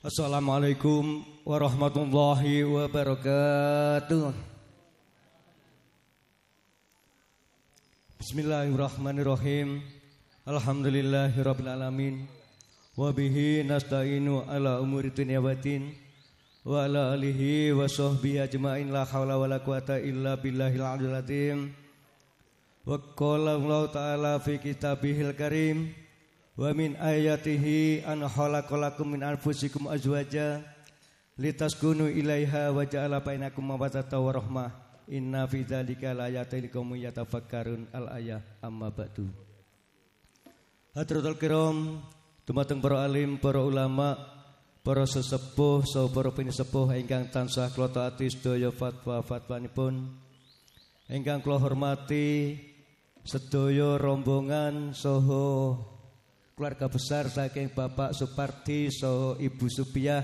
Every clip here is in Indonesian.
Assalamualaikum warahmatullahi wabarakatuh. Bismillahirrahmanirrahim. Alhamdulillahirabbil alamin. Wa bihi nasta'inu ala umuri dunya wa ala alihi wa sahbihi ajmain la haula wala quwata illa billahil aliyyil azim. Wa qala Allah ta'ala fi kitabihil karim. Wa min ayatihi an khalaqalakum min anfusikum azwaja litaskunu ilaiha wa ja'ala bainakum mawaddata wa rahmah. Inna fi dzalika laayatin liqaumin yatafakkarun al ayah amma ba'du. Hadratul kiram, tumateng para alim, para ulama, para sesepuh, para pinisepuh ingkang tansah kula taati sedaya fatwa-fatwanipun. Ingkang kula hormati sedaya rombongan saha keluarga besar saking Bapak Supardi so Ibu Supiah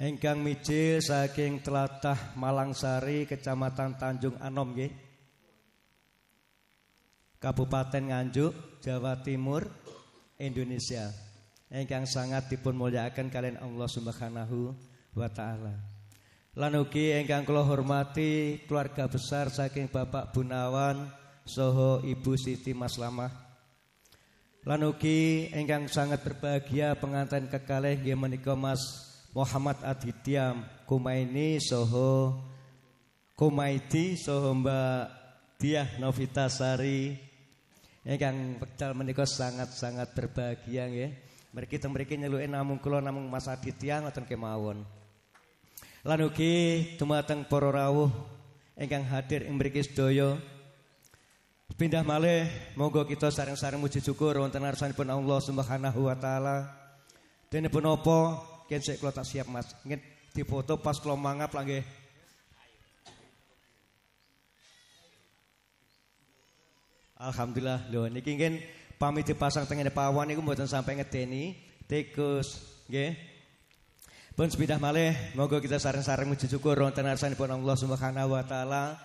engkang mijil saking telatah Malangsari Kecamatan Tanjung Anom ye. Kabupaten Nganjuk Jawa Timur Indonesia engkang sangat dipun muliakan kalian Allah Subhanahu wa taala. Lan ugi kula hormati keluarga besar saking Bapak Bunawan soho Ibu Siti Maslamah Lan ugi ingkang sangat berbahagia pengantin kekalih nggih menika Mas Muhammad Aditya Kumaini Soho Kumaiti Soho Mbak Diah Novita Sari ingkang pekcal menika sangat-sangat berbahagia nggih. Mriki teng mriki nyeluke namung kula namung Mas Aditya ngoten kemawon. Lan ugi dumateng para rawuh ingkang hadir ing mriki sedaya Pindah malih monggo kita sareng-sareng muji syukur wonten ngarsanipun Allah Subhanahu wa taala. Dene punapa ken sik kula tak siap Mas. Ngen difoto pas kula mangap lah nggih. Alhamdulillah lho niki ngen pamit dipasang tengene pawon niku mboten sampai ngedeni tikus nggih. Pun sepindah malih monggo kita sareng-sareng muji syukur wonten ngarsanipun Allah Subhanahu wa taala.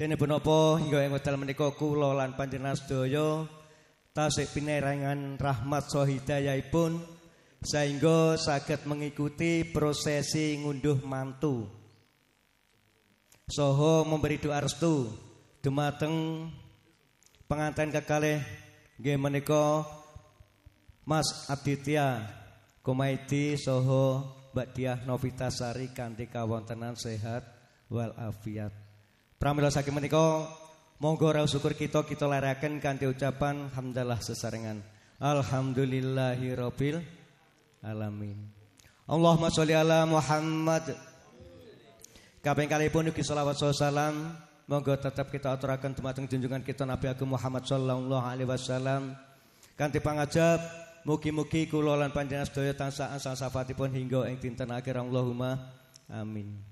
Dene punapa hingga ing wekdal menika kula lan panjenengan sedaya tasih pinerangan rahmat sohidayaipun sehingga saged mengikuti prosesi ngunduh mantu. Soho memberi doa restu dumateng pengantin kekalih nggih menika Mas Aditya Kumaiti Soho Mbak Diah Novita Sari kanthi kawontenan sehat walafiat. Pramila saking menika monggo raos syukur kita kita leraken kanthi ucapan hamdalah sesarengan. Alhamdulillahirabbil alamin. Allahumma sholli ala Muhammad. Kaping kalipun ugi selawat salam monggo tetap kita aturaken dumateng junjungan kita Nabi Agung Muhammad sallallahu alaihi wasallam. Kanthi pangajab mugi-mugi kula lan panjenengan sedaya tansah ansal safatipun hingga ing dinten akhir Allahumma amin.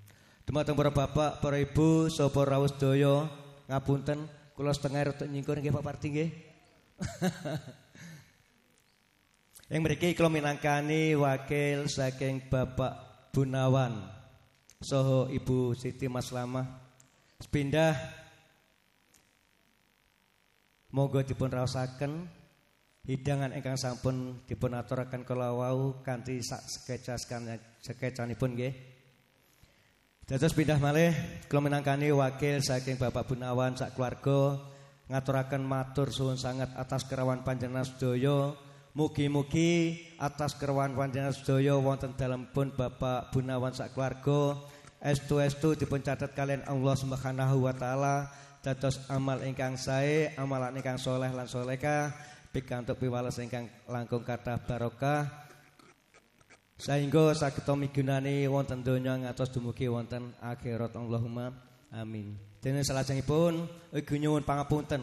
Dumateng para bapak, para ibu, sapa rawus doyo ngapunten kulo setengah retuk nyingkur nggih Pak Parti nggih. Yang mereka kula minangkani wakil saking Bapak Bunawan soho Ibu Siti Maslama, Sepindah Moga dipun raosaken hidangan engkang sampun dipun aturaken kalau wau kanti sak skeca sekecanipun nggih. Dados pindah malih kula minangkani wakil saking Bapak Bunawan sak keluarga ngaturaken matur suwun sangat atas kerawan panjenengan sedaya. Mugi-mugi atas kerawan panjenengan sedaya wonten pun Bapak Bunawan sak keluarga estu-estu dipun catet kalian Allah Subhanahu wa taala dados amal ingkang sae, amalan ingkang soleh lan soleka pikantuk piwales ingkang langkung kathah barokah. Saengga saged migunani wonten donya ngatos dumugi wonten akhirat Allahumma amin. Dene salajengipun ugi nyuwun pangapunten.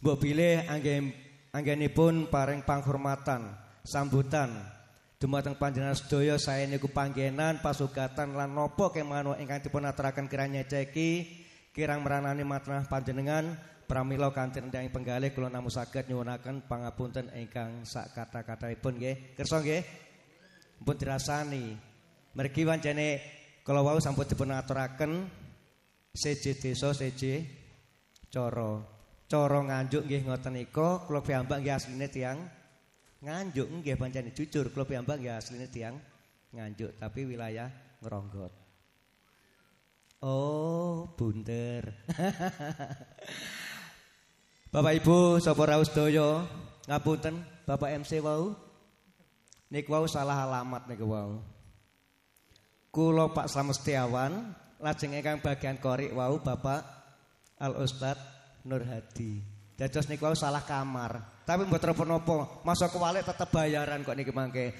Mbok bilih anggen anggenipun paring panghormatan, sambutan dumateng panjenengan sedaya saya niku panggenan pasugatan lan napa kemawon ingkang dipun aturaken kiranya ceki kirang meranani matrah panjenengan pramila kanthi yang penggalih kula namu saged nyuwunaken pangapunten ingkang sak kata-katanipun nggih. Kersa nggih. Mpun dirasani. Mergi wancane kalau wau sampun dipun aturaken seje desa seje cara. Cara nganjuk nggih ngoten nika kula piyambak nggih asline tiyang nganjuk nggih pancene jujur kula piyambak nggih asline tiyang nganjuk tapi wilayah ngeronggot. Oh, bunter. Bapak Ibu sapa doyo daya? Ngapunten, Bapak MC wau. Nek wau salah alamat nek wau. Kulo Pak Samestiawan lajeng ingkang bagian korik wau Bapak Al Ustad Nur Hadi. Dados nek wau salah kamar. Tapi mboten napa-napa, masa kewalik tetep bayaran kok niki mangke.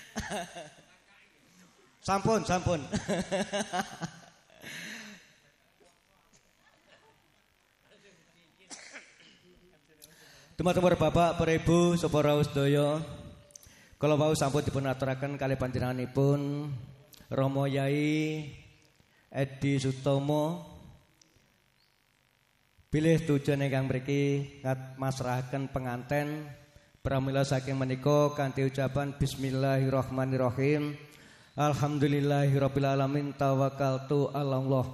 sampun, sampun. Tumor-tumor Bapak, para Ibu, Sopora Usdoyo Kalau mau sambut sampun dipunaturakan kali panjenenganipun Romo Yai Edi Sutomo Pilih tujuan yang ingkang beriki masrahkan penganten pramila saking meniko kanti ucapan bismillahirrahmanirrahim. Alhamdulillahirrahmanirrahim alamin tuh Allah.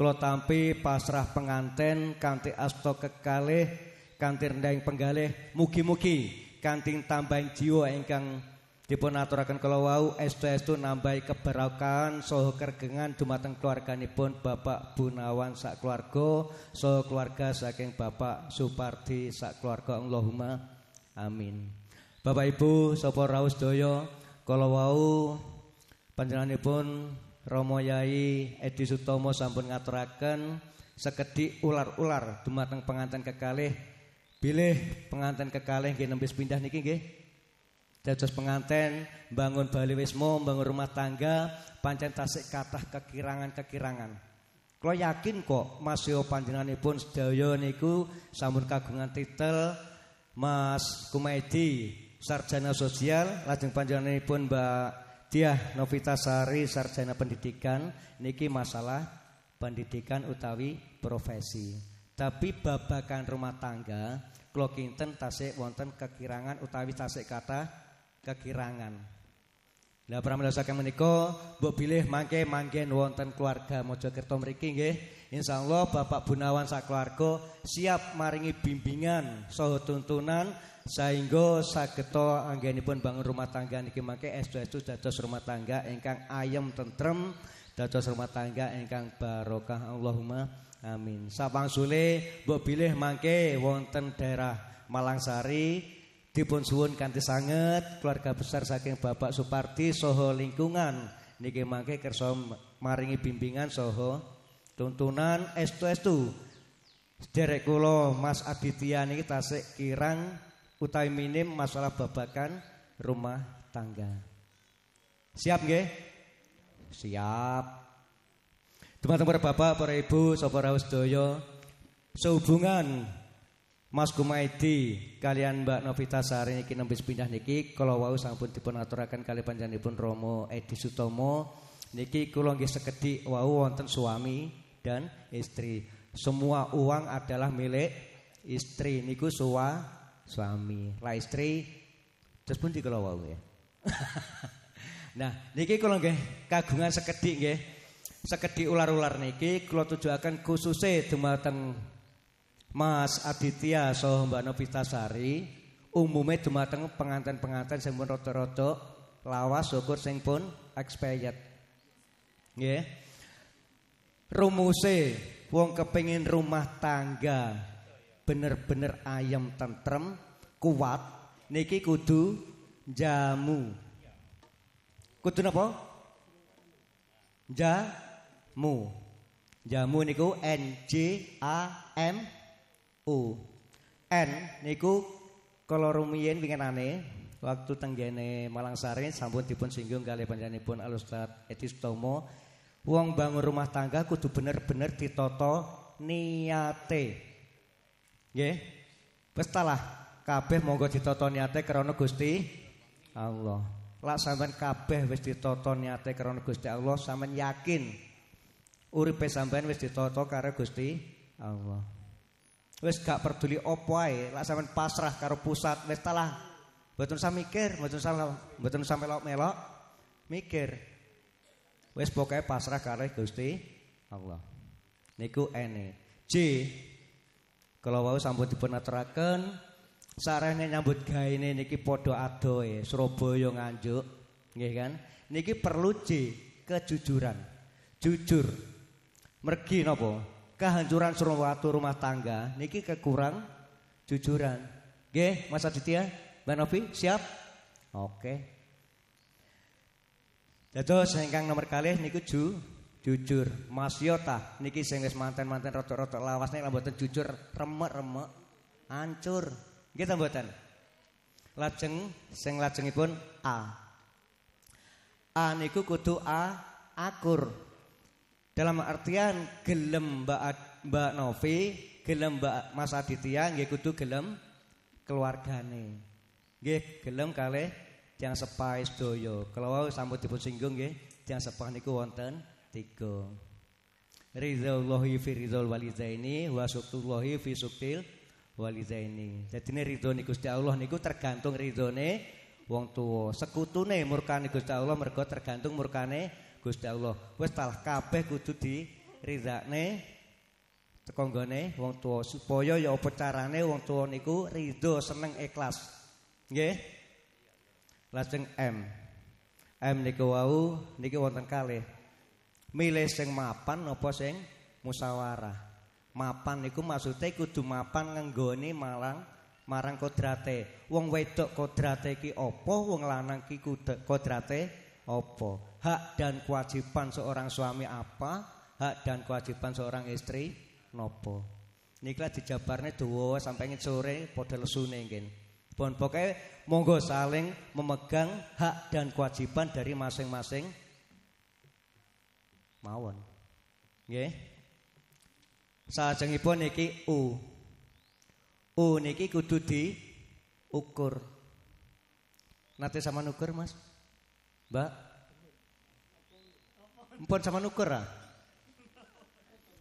Kalau tampi pasrah penganten kanti asto kekalih kanthi rendahing penggalih mugi-mugi kanthi tambahin jiwa ingkang dipun aturaken kala wau estu-estu nambahi keberkahan saha kergengan dumateng keluarganipun Bapak Bunawan sak keluarga saha keluarga saking Bapak Supardi sak keluarga Allahumma amin Bapak Ibu sapa raos daya kala wau panjenenganipun Romo Yai Edi Sutomo sampun ngaturaken seketi ular-ular dumateng penganten kekalih Pilih penganten kekalih nggih nembes pindah niki nggih. Dados penganten bangun bali wismo, bangun rumah tangga, pancen tasik kathah kekirangan-kekirangan. Kula yakin kok Mas Yo panjenenganipun sedaya niku sampun kagungan titel Mas Kumaidi sarjana sosial lajeng pun Mbak Diah Novita Sari sarjana pendidikan niki masalah pendidikan utawi profesi. Tapi babakan rumah tangga kalau kinten tasik wonten kekirangan utawi tasik kata kekirangan. para pramila saking menikah, mbok pilih mangke manggen wonten keluarga Mojokerto mriki nggih. Insyaallah Bapak Bunawan keluarga siap maringi bimbingan saha tuntunan sehingga sageta anggenipun bangun rumah tangga niki mangke estu-estu dados rumah tangga ingkang ayem tentrem dados rumah tangga Engkang barokah Allahumma amin. Sapang Sule mbok bilih mangke wonten daerah Malangsari dipun suun kanthi sanget keluarga besar saking Bapak Suparti soho lingkungan niki mangke kersa maringi bimbingan soho tuntunan s S2S2 Derek kula Mas Aditya niki tasik kirang utawi minim masalah babakan rumah tangga. Siap nggih? Siap. Teman-teman Bapak, para Ibu, saudara Raus sehubungan Mas Gumaidi kalian Mbak Novita Sari niki nembis pindah niki kalau wau sampun dipun aturaken kali pun Romo Edi Sutomo niki kula nggih sekedi wau wonten suami dan istri. Semua uang adalah milik istri niku suwa suami. Lah istri terus pun di kalau wau ya. Nah, niki kula nggih kagungan sekedhik nggih. Sekedhik ular-ular niki kula tujuaken khususe dumateng Mas Aditya saha Mbak Novita umumnya umume dumateng penganten-penganten sing pun rada-rada lawas syukur sing pun expired. Nggih. Rumuse wong kepingin rumah tangga bener-bener ayam tentrem, kuat niki kudu jamu Kudu napa? Jamu. Jamu niku N J A M U. N niku kala rumiyin aneh waktu tenggene saring sampun dipun singgung kali panjenenganipun Al Ustaz etis tomo uang bangun rumah tangga kudu bener-bener ditoto niate. Nggih. Wis kabeh monggo ditoto niate karena Gusti Allah. Lak sampean kabeh wis ditata niate krana Gusti Allah, sampean yakin uripe sampean wis ditata karo Gusti Allah. Wis gak peduli opo ae, lak sampean pasrah karo pusat wis talah. Mboten sampe mikir, mboten sampe mboten sampe melok mikir. Wis pokoke pasrah karo Gusti Allah. Niku ene. J kalau wau sampun dipunaturaken sarane nyambut gaene niki padha adoe Surabaya Nganjuk, nggih kan? Niki perlu c kejujuran. Jujur. Mergi napa? Kehancuran suatu rumah tangga niki kekurang jujuran. Nggih, Mas Aditya, Mbak Novi, siap? Oke. Dados ingkang nomor kalih niki ju jujur. Mas Yota niki sing wis manten-manten rotok-rotok lawas nek mboten jujur remek-remek hancur. Kita buatan. mboten? Lajeng sing pun A. A niku kudu A akur. Dalam artian gelem Mbak Mbak Novi, gelem Mbak Mas Aditya nggih kudu gelem keluargane. Nggih gelem kalle yang sepah doyo, Kalau sambut dipun singgung nggih, yang sepah niku wonten tiga. Ridzallahi fi ridzal walidaini wa syukrullahi fi syukril walidaini. Ridho ridhone Gusti Allah niku tergantung ridhone wong tuwa. Sekutune murkane Gusti Allah mergo tergantung murkane Gusti Allah. Wis talah kabeh kudu diridhakne tekonggone wong tuwa supaya ya apa carane wong tuwa niku ridho seneng ikhlas. Nggih. Lajeng M. M niku wau niki wonten kalih. Milih sing mapan apa sing musyawarah. Mapan iku maksudnya kudu mapan ngenggone malang marang kodrate. Wong wedok kodrate ki opo, wong lanang ki kodrate opo. Hak dan kewajiban seorang suami apa, hak dan kewajiban seorang istri nopo. Niklah dijabarnya dua sampai sore padha lesune nggih. Bon pokoknya monggo saling memegang hak dan kewajiban dari masing-masing mawon. Nggih. Yeah. Salajengipun niki U. U niki kudu di ukur. Nanti sama nuker Mas? Mbak? Mpun sama nuker ah.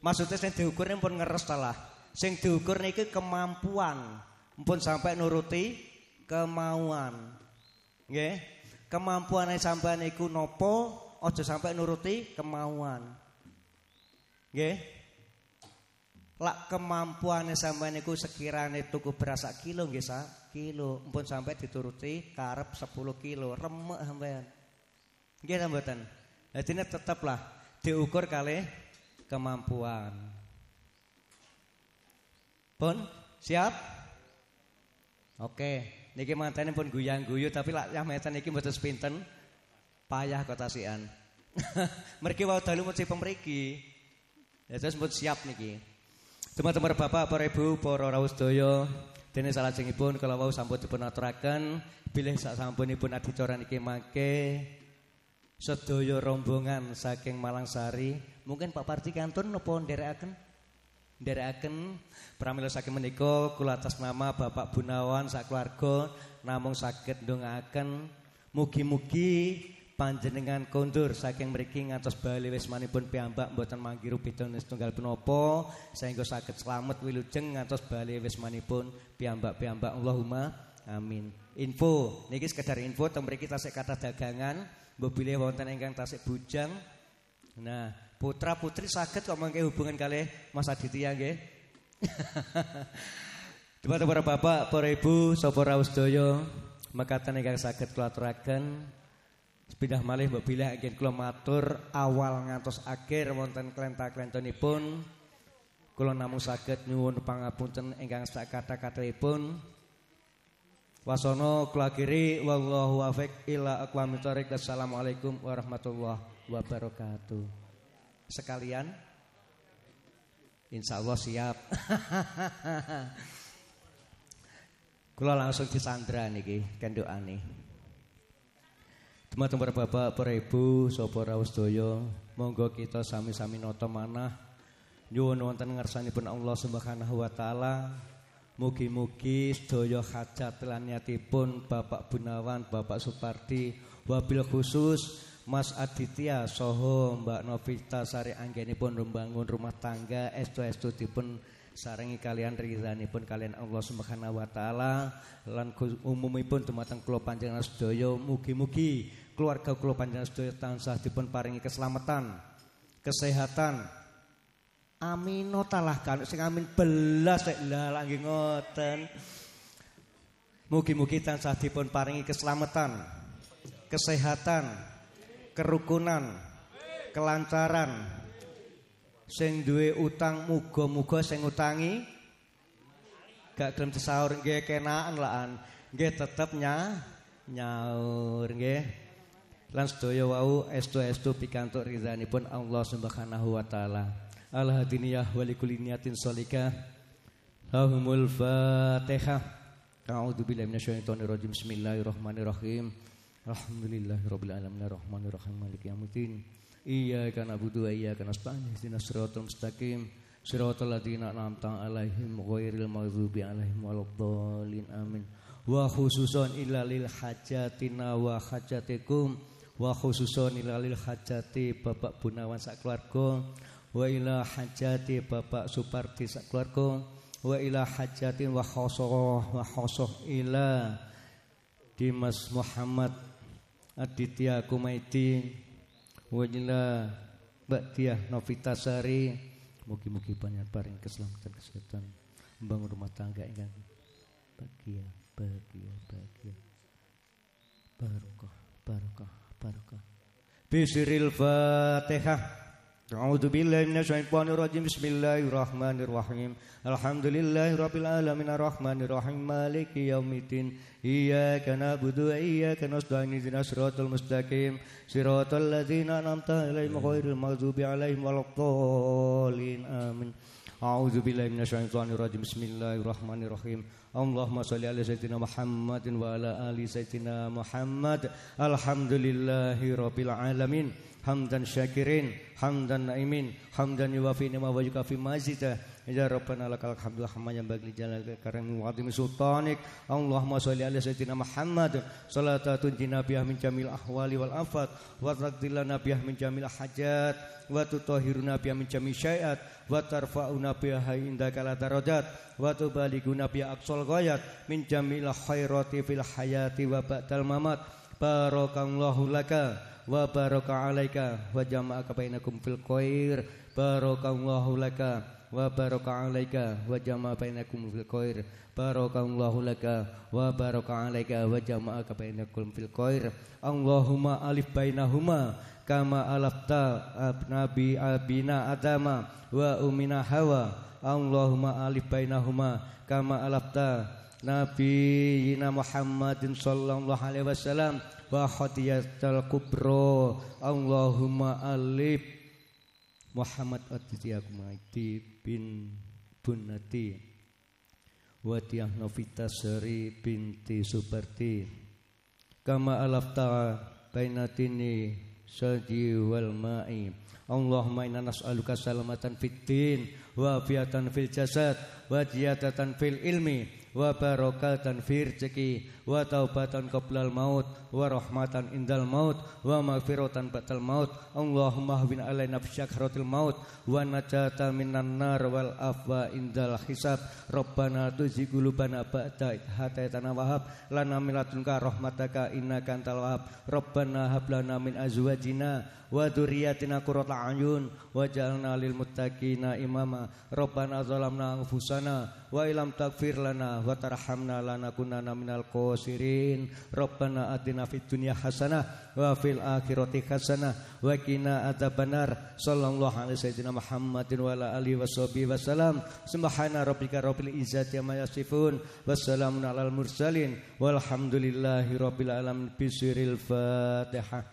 Maksudnya sing diukur ini pun ngeres salah. Sing diukur niki kemampuan. Mpun sampai nuruti kemauan. Kemampuan yang sampai niku nopo, ojo sampai nuruti kemauan. Nggih. Lak kemampuannya sampai niku sekiranya tuku berasa kilo nggih sa? kilo, pun sampai dituruti karep 10 kilo, remek sampean. Nggih ta mboten? Dadine teteplah diukur kali kemampuan. Pun siap? Oke, niki mantene pun guyang-guyu tapi lak yang meten niki mboten sepinten. Payah kotasian. Mergi wau dalu mesti pemriki. Ya terus pun siap niki. Teman-teman Bapak, para Ibu, para rawuh salah dene pun kalau mau sampun dipunaturaken bilih sak sampunipun coran niki make, sedoyo rombongan saking Malang Sari, mungkin Pak Parti kantun napa nderekaken nderekaken pramila saking menika kula atas nama Bapak Bunawan sak keluarga namung saged akan, mugi-mugi panjenengan kondur saking mriki ngantos bali manipun piyambak mboten manggi tunggal setunggal punapa saengga saged selamat wilujeng ngantos bali manipun piyambak-piyambak Allahumma amin. Info niki sekedar info teng mriki tasik kata dagangan mbok bilih wonten ingkang tasik bujang. Nah, putra-putri saged kok mangke hubungan kali Mas Aditya nggih. Dumateng para bapak, para ibu, sapa raos daya mekaten ingkang saged kula Sepindah malih mbok pilih agen kula matur awal ngantos akhir wonten klenta-klentonipun kula namung sakit nyuwun pangapunten ingkang sak kata pun. Wasono kula kiri wallahu wafiq ila aqwamit thariq. Assalamualaikum warahmatullahi wabarakatuh. Sekalian Insya Allah siap. kulo langsung di disandra niki aneh. Dumateng para bapak, para ibu, sapa raos daya, monggo kita sami-sami nata manah nyuwun wonten pun Allah Subhanahu wa taala. Mugi-mugi sedaya hajat lan niatipun Bapak Bunawan, Bapak Supardi, wabil khusus Mas Aditya Soho Mbak Novita Sari anggenipun membangun rumah tangga estu-estu dipun sarengi kalian rizani pun kalian Allah Subhanahu wa taala lan umumipun dumateng kula panjenengan sedaya mugi-mugi keluarga kula panjang sedaya tansah dipun paringi keselamatan, kesehatan. Amin talah kan sing amin belas sik lah ngoten. Mugi-mugi tansah dipun paringi keselamatan, kesehatan, kerukunan, kelancaran. Sing duwe utang muga-muga sing utangi gak dalam sesaur nggih kenaan lah Nggih tetep tetapnya nyaur nggih lan sedaya wau estu-estu pikantuk ridhanipun Allah Subhanahu wa taala. Al hadiniyah walikul niyatin salika. Lahumul Fatihah. A'udzu billahi minasyaitonir rajim. Bismillahirrahmanirrahim. Alhamdulillahirabbil alamin rahim maliki yaumiddin. Iyyaka na'budu wa iyyaka nasta'in. Ihdinas siratal mustaqim. Siratal ladzina an'amta 'alaihim ghairil maghdubi 'alaihim waladdallin. Amin. Wa khususan illa lil hajatina wa hajatikum wa khususon ilalil hajati Bapak Bunawan sak keluarga wa ila hajati Bapak Suparti sak keluarga wa ila hajatin wa khosoh wa khosoh ila Dimas Muhammad Aditya Kumaiti wa ila Mbak Tia Novitasari Mugi-mugi banyak paring keselamatan kesehatan Membangun rumah tangga ingat bahagia bahagia bahagia barokah barokah barokah. Bisiril Fatihah. A'udzu billahi rajim. Bismillahirrahmanirrahim. Alhamdulillahirabbil alamin arrahmanir rahim maliki yaumiddin. Iyyaka na'budu wa iyyaka nasta'in. Ihdinash shiratal Amin. A'udzu billahi minasyaitonir rajim. Bismillahirrahmanirrahim. Allahumma shalli ala sayyidina Muhammadin wa ala ali sayyidina Muhammad. Alhamdulillahi rabbil alamin. Hamdan syakirin, hamdan naimin, hamdan yuwafi ni ma wa yukafi mazidah. Ya Rabbana lakal hamdu hamma yang bagi jalal karam wa azim sultanik. Allahumma shalli ala sayyidina Muhammad salatatun jinabiyah min jamil ahwali wal afat wa taqdilana biyah min jamil hajat wa tutahhiruna nabiyah min jamil syai'at wa tarfa'una biyah indaka la darajat wa tubaliguna biyah aqsal ghayat min jamil khairati fil hayati wa ba'dal mamat. Barakallahu laka wa baraka alaika wa jama'aka bainakum fil khair barakallahu laka wa baraka alaika wa jama'a bainakum fil khair barakallahu laka wa baraka alaika wa jama'a bainakum fil khair Allahumma alif bainahuma kama alafta nabi abina adama wa umina hawa Allahumma alif bainahuma kama alafta Yina Muhammadin sallallahu alaihi wasallam wa khatiyatul kubro Allahumma alif Muhammad Aditya Kumaiti bin Bunati Wadiah Novita Seri binti Subarti Kama alafta bainatini sadi wal ma'i Allahumma inna nas'aluka salamatan fid din wa afiatan fil jasad wa diatatan fil ilmi wa barokatan fil rezeki wa taubatan qablal maut wa rahmatan indal maut wa maghfiratan ba'dal maut Allahumma hawin nafsyak bisyakaratil maut wa najata minan nar wal afwa indal hisab Rabbana tuzigh gulubana ba'da hatayatana wahab lana milatunka rahmataka innaka antal wahab Rabbana hablana lana min azwajina wa dzurriyyatina qurrata wa jalna lil muttaqina imama Rabbana zalamna anfusana wa ilam takfir lana wa tarhamna kunana minal qawmin khosirin Rabbana atina fid dunya hasanah wa fil akhirati hasanah wa qina adzabannar sallallahu alaihi sayyidina Muhammadin wa ala alihi washabihi wasallam subhana rabbika rabbil izzati amma yasifun wassalamun alal mursalin walhamdulillahi rabbil alamin bisiril fatihah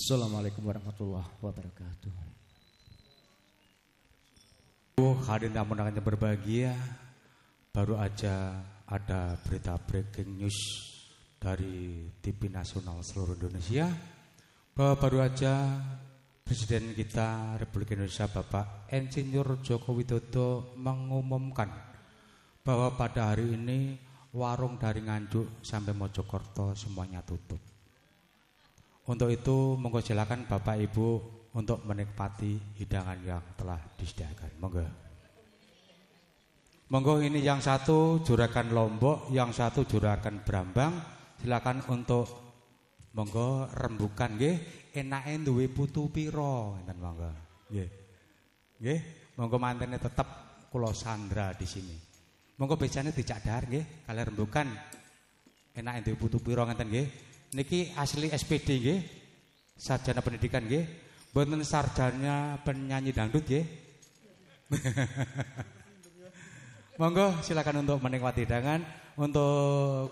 Assalamualaikum warahmatullahi wabarakatuh. Oh, hadirin tamu berbahagia, baru aja ada berita breaking news dari TV nasional seluruh Indonesia bahwa baru aja Presiden kita Republik Indonesia Bapak Insinyur Joko Widodo mengumumkan bahwa pada hari ini warung dari Nganjuk sampai Mojokerto semuanya tutup. Untuk itu monggo silakan Bapak Ibu untuk menikmati hidangan yang telah disediakan. Monggo. Monggo ini yang satu juragan Lombok, yang satu juragan Brambang. Silakan untuk monggo rembukan nggih, enake duwe putu pira ngeten monggo. Nggih. Nggih, monggo mantene tetep kula sandra di sini. Monggo becane dijak dahar nggih, kalian rembukan. Enake duwe putu pira ngeten nggih. Niki asli SPD nggih. Sarjana pendidikan nggih. Bukan sarjana penyanyi dangdut ya. Monggo silakan untuk menikmati hidangan untuk